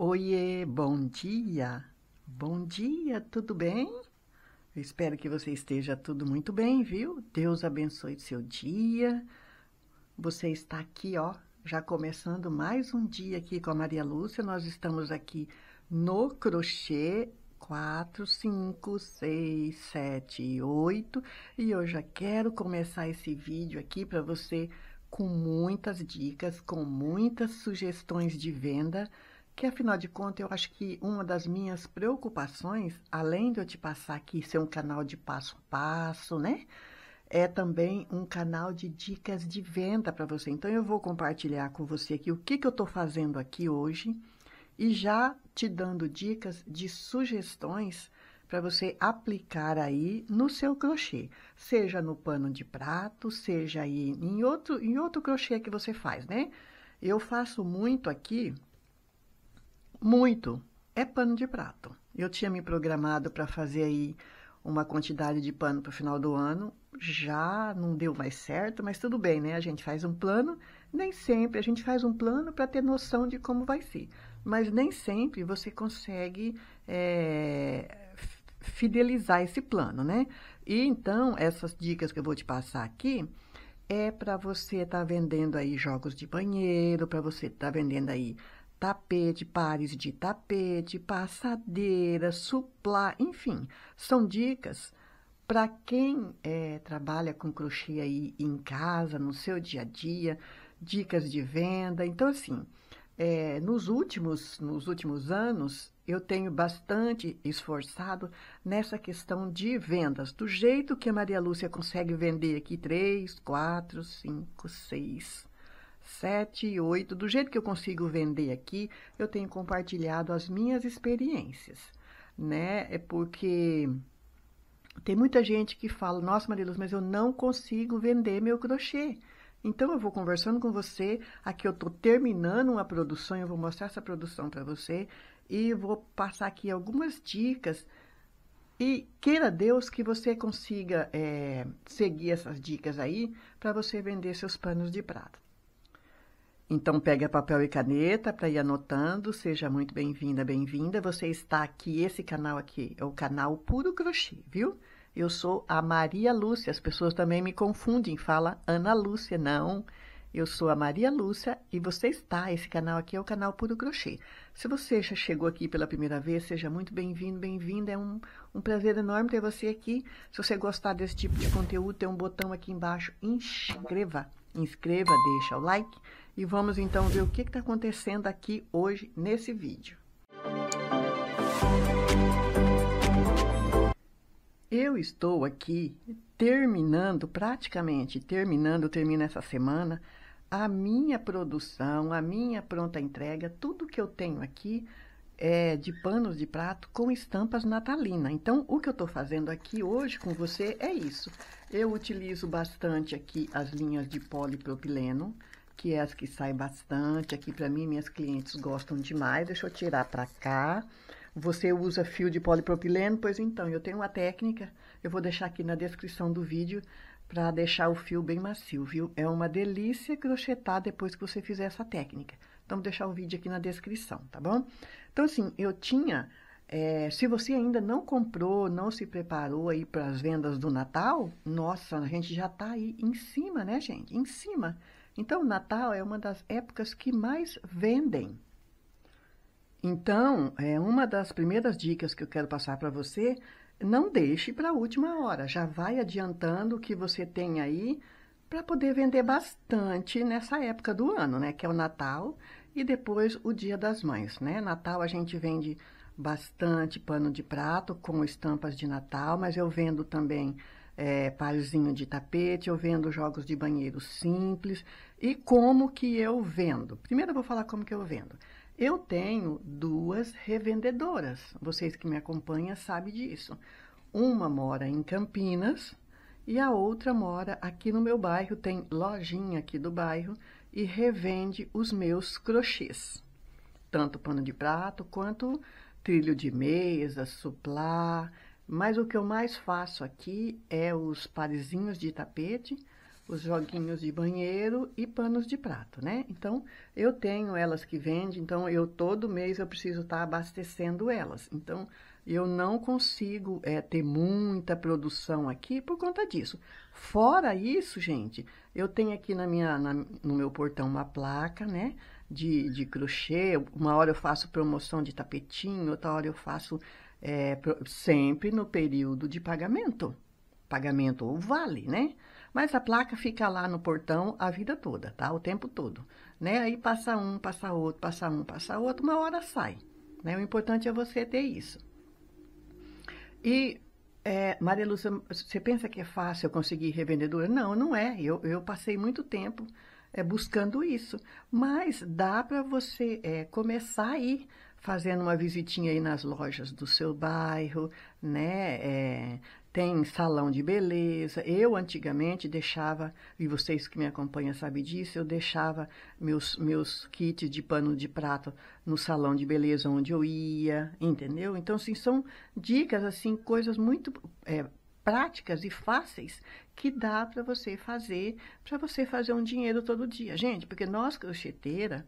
Oiê, bom dia! Bom dia, tudo bem? Eu espero que você esteja tudo muito bem, viu? Deus abençoe seu dia. Você está aqui, ó, já começando mais um dia aqui com a Maria Lúcia. Nós estamos aqui no crochê 4, 5, 6, 7, 8. E eu já quero começar esse vídeo aqui para você com muitas dicas, com muitas sugestões de venda que afinal de contas eu acho que uma das minhas preocupações, além de eu te passar aqui ser um canal de passo a passo, né? É também um canal de dicas de venda para você. Então eu vou compartilhar com você aqui o que, que eu estou fazendo aqui hoje e já te dando dicas de sugestões para você aplicar aí no seu crochê, seja no pano de prato, seja aí em outro, em outro crochê que você faz, né? Eu faço muito aqui muito. É pano de prato. Eu tinha me programado para fazer aí uma quantidade de pano para o final do ano. Já não deu mais certo, mas tudo bem, né? A gente faz um plano, nem sempre a gente faz um plano para ter noção de como vai ser. Mas nem sempre você consegue é, fidelizar esse plano, né? E então, essas dicas que eu vou te passar aqui é para você estar tá vendendo aí jogos de banheiro, para você estar tá vendendo aí tapete, pares de tapete, passadeira, suplá, enfim, são dicas para quem é, trabalha com crochê aí em casa, no seu dia a dia, dicas de venda. Então, assim, é, nos, últimos, nos últimos anos, eu tenho bastante esforçado nessa questão de vendas. Do jeito que a Maria Lúcia consegue vender aqui três, quatro, cinco, seis, 7 e 8, do jeito que eu consigo vender aqui, eu tenho compartilhado as minhas experiências, né? É porque tem muita gente que fala: "Nossa, Mariluz, mas eu não consigo vender meu crochê". Então eu vou conversando com você, aqui eu tô terminando uma produção, eu vou mostrar essa produção para você e vou passar aqui algumas dicas e queira Deus que você consiga é, seguir essas dicas aí para você vender seus panos de prata. Então, pegue papel e caneta para ir anotando. Seja muito bem-vinda, bem-vinda. Você está aqui, esse canal aqui é o canal Puro Crochê, viu? Eu sou a Maria Lúcia. As pessoas também me confundem, fala Ana Lúcia, não. Eu sou a Maria Lúcia e você está, esse canal aqui é o canal Puro Crochê. Se você já chegou aqui pela primeira vez, seja muito bem-vindo, bem-vinda. É um, um prazer enorme ter você aqui. Se você gostar desse tipo de conteúdo, tem um botão aqui embaixo, inscreva. Inscreva, deixa o like e vamos então ver o que está acontecendo aqui hoje nesse vídeo. Eu estou aqui terminando, praticamente terminando, termino essa semana, a minha produção, a minha pronta entrega, tudo que eu tenho aqui é de panos de prato com estampas natalina. Então, o que eu estou fazendo aqui hoje com você é isso. Eu utilizo bastante aqui as linhas de polipropileno, que é as que saem bastante. Aqui, para mim, minhas clientes gostam demais. Deixa eu tirar para cá. Você usa fio de polipropileno? Pois então, eu tenho uma técnica, eu vou deixar aqui na descrição do vídeo para deixar o fio bem macio, viu? É uma delícia crochetar depois que você fizer essa técnica. Então, vou deixar o vídeo aqui na descrição, tá bom? Então, assim, eu tinha... É, se você ainda não comprou, não se preparou aí para as vendas do Natal, nossa, a gente já está aí em cima, né, gente? Em cima. Então, o Natal é uma das épocas que mais vendem. Então, é uma das primeiras dicas que eu quero passar para você, não deixe para a última hora, já vai adiantando o que você tem aí para poder vender bastante nessa época do ano, né, que é o Natal e depois o Dia das Mães, né? Natal a gente vende bastante pano de prato com estampas de Natal, mas eu vendo também é, parzinho de tapete, eu vendo jogos de banheiro simples e como que eu vendo. Primeiro eu vou falar como que eu vendo. Eu tenho duas revendedoras, vocês que me acompanham sabem disso. Uma mora em Campinas e a outra mora aqui no meu bairro, tem lojinha aqui do bairro e revende os meus crochês, tanto pano de prato quanto trilho de mesa, suplá, mas o que eu mais faço aqui é os parezinhos de tapete, os joguinhos de banheiro e panos de prato, né? Então, eu tenho elas que vendem, então eu todo mês eu preciso estar tá abastecendo elas. Então, eu não consigo é, ter muita produção aqui por conta disso. Fora isso, gente, eu tenho aqui na minha, na, no meu portão uma placa, né? De, de crochê, uma hora eu faço promoção de tapetinho, outra hora eu faço é, sempre no período de pagamento. Pagamento ou vale, né? Mas a placa fica lá no portão a vida toda, tá? O tempo todo, né? Aí passa um, passa outro, passa um, passa outro, uma hora sai, né? O importante é você ter isso. E, é, Maria Lúcia, você pensa que é fácil eu conseguir revendedor? Não, não é. Eu, eu passei muito tempo é, buscando isso. Mas dá para você é, começar aí fazendo uma visitinha aí nas lojas do seu bairro, né? É, tem salão de beleza. Eu antigamente deixava, e vocês que me acompanham sabem disso, eu deixava meus, meus kits de pano de prato no salão de beleza onde eu ia, entendeu? Então, assim, são dicas, assim, coisas muito é, práticas e fáceis que dá para você fazer, para você fazer um dinheiro todo dia. Gente, porque nós, crocheteira,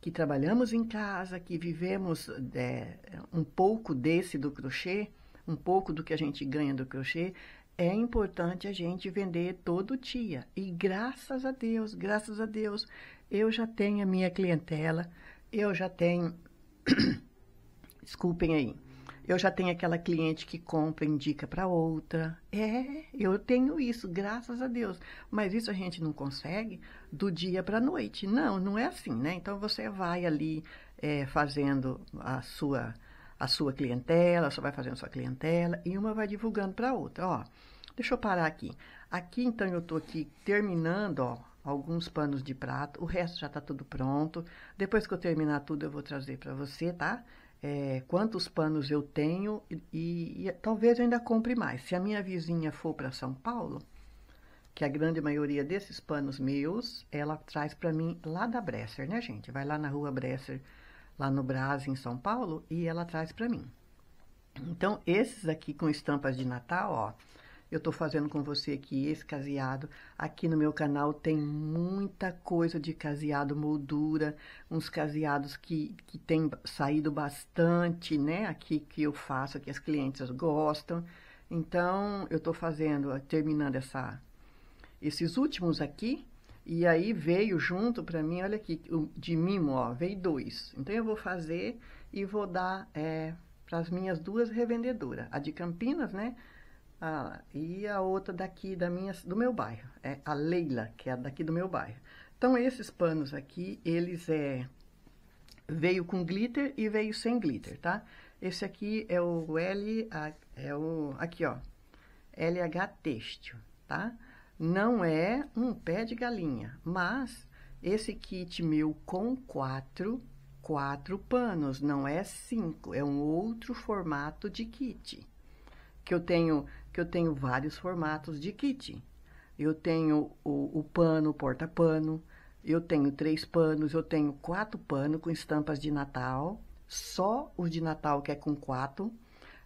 que trabalhamos em casa, que vivemos é, um pouco desse do crochê, um pouco do que a gente ganha do crochê, é importante a gente vender todo dia. E graças a Deus, graças a Deus, eu já tenho a minha clientela, eu já tenho. Desculpem aí. Eu já tenho aquela cliente que compra, indica para outra. É, eu tenho isso, graças a Deus. Mas isso a gente não consegue do dia para a noite. Não, não é assim, né? Então você vai ali é, fazendo a sua a sua clientela, só vai fazendo sua clientela e uma vai divulgando para outra. Ó, deixa eu parar aqui. Aqui então eu tô aqui terminando, ó, alguns panos de prato. O resto já está tudo pronto. Depois que eu terminar tudo, eu vou trazer para você, tá? é, quantos panos eu tenho e, e, talvez eu ainda compre mais. Se a minha vizinha for para São Paulo, que a grande maioria desses panos meus, ela traz para mim lá da Bresser, né, gente? Vai lá na rua Bresser, lá no Brás, em São Paulo, e ela traz para mim. Então, esses aqui com estampas de Natal, ó, eu estou fazendo com você aqui, esse caseado. Aqui no meu canal tem muita coisa de caseado, moldura, uns caseados que, que tem saído bastante, né? Aqui que eu faço, que as clientes gostam. Então, eu estou fazendo, terminando essa, esses últimos aqui, e aí veio junto para mim, olha aqui, de mimo, ó, veio dois. Então, eu vou fazer e vou dar é, para as minhas duas revendedoras, a de Campinas, né? Ah, e a outra daqui da minha, do meu bairro, é a Leila, que é daqui do meu bairro. Então, esses panos aqui, eles é... Veio com glitter e veio sem glitter, tá? Esse aqui é o L... É o... Aqui, ó. LH Têxtil, tá? Não é um pé de galinha, mas esse kit meu com quatro, quatro panos, não é cinco. É um outro formato de kit. Que eu tenho que eu tenho vários formatos de kit. Eu tenho o, o pano, o porta-pano, eu tenho três panos, eu tenho quatro panos com estampas de Natal, só os de Natal que é com quatro.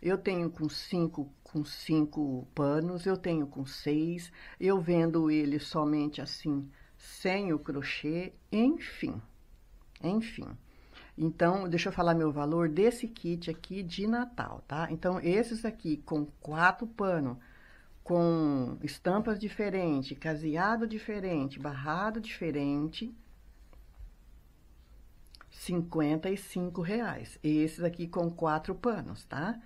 Eu tenho com cinco, com cinco panos, eu tenho com seis, eu vendo ele somente assim, sem o crochê, enfim, enfim. Então, deixa eu falar meu valor desse kit aqui de Natal, tá? Então, esses aqui com quatro panos, com estampas diferentes, caseado diferente, barrado diferente, 55 reais. Esses aqui com quatro panos, tá?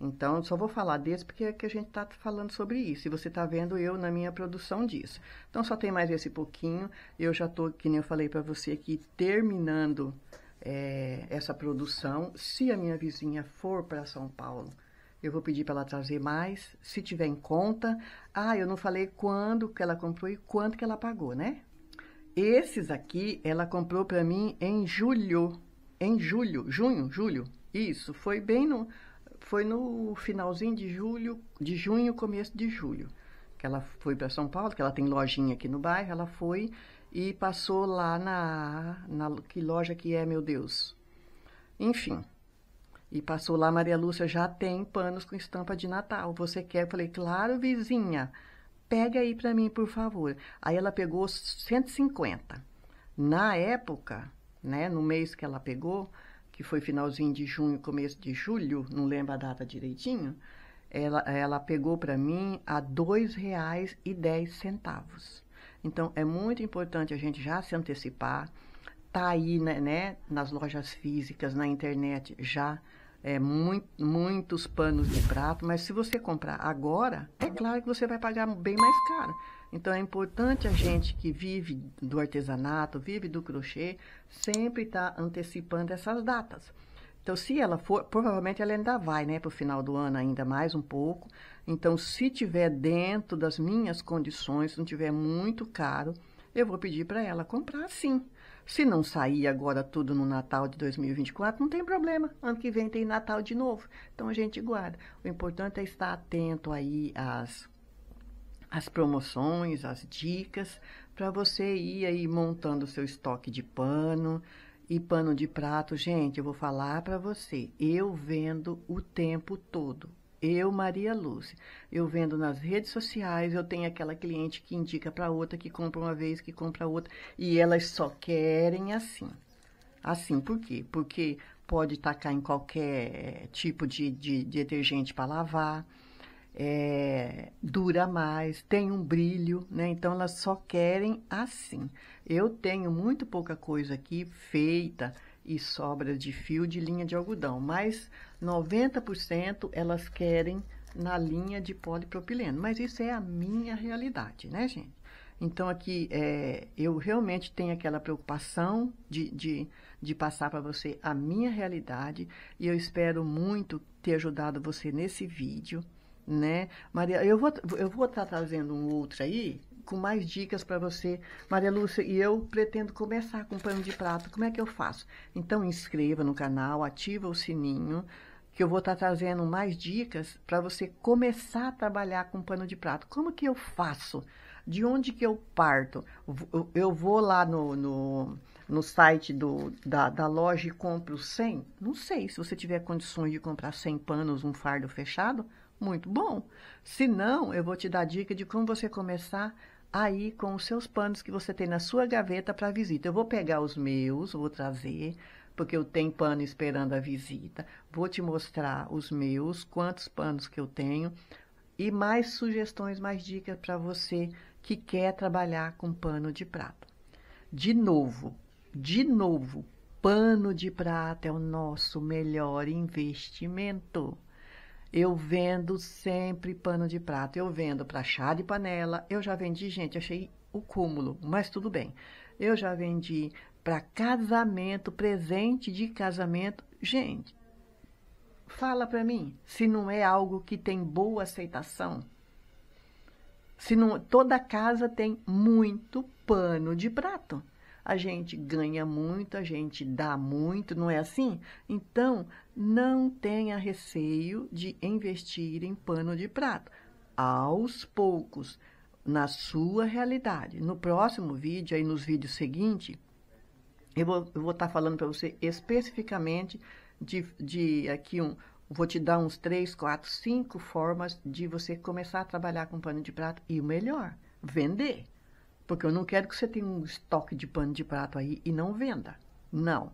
Então, só vou falar desse porque é que a gente tá falando sobre isso. E você tá vendo eu na minha produção disso. Então, só tem mais esse pouquinho. Eu já tô, que nem eu falei para você aqui, terminando é, essa produção. Se a minha vizinha for para São Paulo, eu vou pedir para ela trazer mais, se tiver em conta. Ah, eu não falei quando que ela comprou e quanto que ela pagou, né? Esses aqui ela comprou para mim em julho. Em julho, junho, julho. Isso, foi bem no foi no finalzinho de julho, de junho, começo de julho, que ela foi para São Paulo, que ela tem lojinha aqui no bairro, ela foi e passou lá na, na que loja que é, meu Deus. Enfim. E passou lá, Maria Lúcia já tem panos com estampa de Natal. Você quer? Eu falei, claro, vizinha. Pega aí para mim, por favor. Aí ela pegou 150. Na época, né, no mês que ela pegou, que foi finalzinho de junho, começo de julho, não lembro a data direitinho, ela, ela pegou para mim a R$ 2,10. Então, é muito importante a gente já se antecipar. Tá aí, né, né nas lojas físicas, na internet, já é, muito, muitos panos de prato, mas se você comprar agora, é claro que você vai pagar bem mais caro. Então é importante a gente que vive do artesanato, vive do crochê, sempre estar tá antecipando essas datas. Então, se ela for, provavelmente ela ainda vai, né, para o final do ano ainda mais um pouco, então, se tiver dentro das minhas condições, não tiver muito caro, eu vou pedir para ela comprar sim. Se não sair agora tudo no Natal de 2024, não tem problema. Ano que vem tem Natal de novo. Então a gente guarda. O importante é estar atento aí às, às promoções, às dicas, para você ir aí montando o seu estoque de pano e pano de prato. Gente, eu vou falar para você. Eu vendo o tempo todo. Eu, Maria Lúcia. Eu vendo nas redes sociais, eu tenho aquela cliente que indica para outra, que compra uma vez, que compra outra, e elas só querem assim. Assim, por quê? Porque pode tacar em qualquer tipo de, de, de detergente para lavar, é, dura mais, tem um brilho, né? Então elas só querem assim. Eu tenho muito pouca coisa aqui feita, e sobra de fio de linha de algodão, mas 90% elas querem na linha de polipropileno. Mas isso é a minha realidade, né, gente? Então, aqui é, eu realmente tenho aquela preocupação de, de, de passar para você a minha realidade e eu espero muito ter ajudado você nesse vídeo, né? Maria, eu vou estar eu vou tá trazendo um outro aí com mais dicas para você. Maria Lúcia, e eu pretendo começar com pano de prato. Como é que eu faço? Então, inscreva no canal, ativa o sininho, que eu vou estar tá trazendo mais dicas para você começar a trabalhar com pano de prato. Como que eu faço? De onde que eu parto? Eu vou lá no, no no site do, da, da loja e compro 100? Não sei. Se você tiver condições de comprar 100 panos, um fardo fechado, muito bom. Se não, eu vou te dar dica de como você começar aí com os seus panos que você tem na sua gaveta para visita. Eu vou pegar os meus, vou trazer, porque eu tenho pano esperando a visita. Vou te mostrar os meus, quantos panos que eu tenho e mais sugestões, mais dicas para você que quer trabalhar com pano de prato. De novo, de novo, pano de prato é o nosso melhor investimento. Eu vendo sempre pano de prato. Eu vendo para chá de panela. Eu já vendi, gente, achei o cúmulo, mas tudo bem. Eu já vendi para casamento, presente de casamento. Gente, fala para mim se não é algo que tem boa aceitação. Se não, toda casa tem muito pano de prato a gente ganha muito, a gente dá muito, não é assim? Então, não tenha receio de investir em pano de prato, aos poucos, na sua realidade. No próximo vídeo, aí nos vídeos seguintes, eu vou, estar tá falando para você especificamente de, de aqui um, vou te dar uns três, quatro, cinco formas de você começar a trabalhar com pano de prato e o melhor, vender. Porque eu não quero que você tenha um estoque de pano de prato aí e não venda. Não.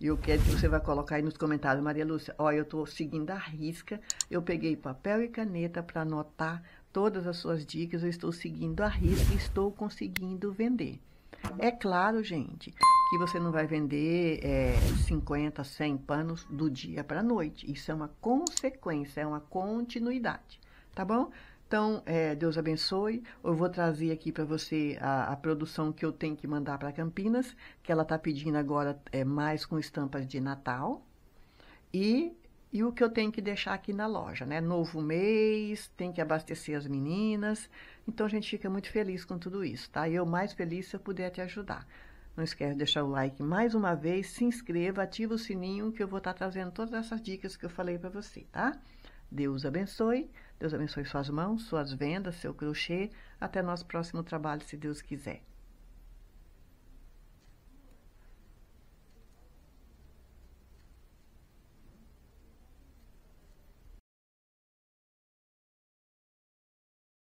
Eu quero que você vai colocar aí nos comentários, Maria Lúcia, ó, eu estou seguindo a risca, eu peguei papel e caneta para anotar todas as suas dicas, eu estou seguindo a risca e estou conseguindo vender. É claro, gente, que você não vai vender é, 50, 100 panos do dia para a noite. Isso é uma consequência, é uma continuidade, tá bom? Então, é, Deus abençoe. Eu vou trazer aqui para você a, a, produção que eu tenho que mandar para Campinas, que ela está pedindo agora é, mais com estampas de Natal. E, e o que eu tenho que deixar aqui na loja, né? Novo mês, tem que abastecer as meninas. Então, a gente fica muito feliz com tudo isso, tá? Eu mais feliz se eu puder te ajudar. Não esquece de deixar o like mais uma vez, se inscreva, ativa o sininho que eu vou estar tá trazendo todas essas dicas que eu falei para você, tá? Deus abençoe. Deus abençoe suas mãos, suas vendas, seu crochê. Até nosso próximo trabalho, se Deus quiser.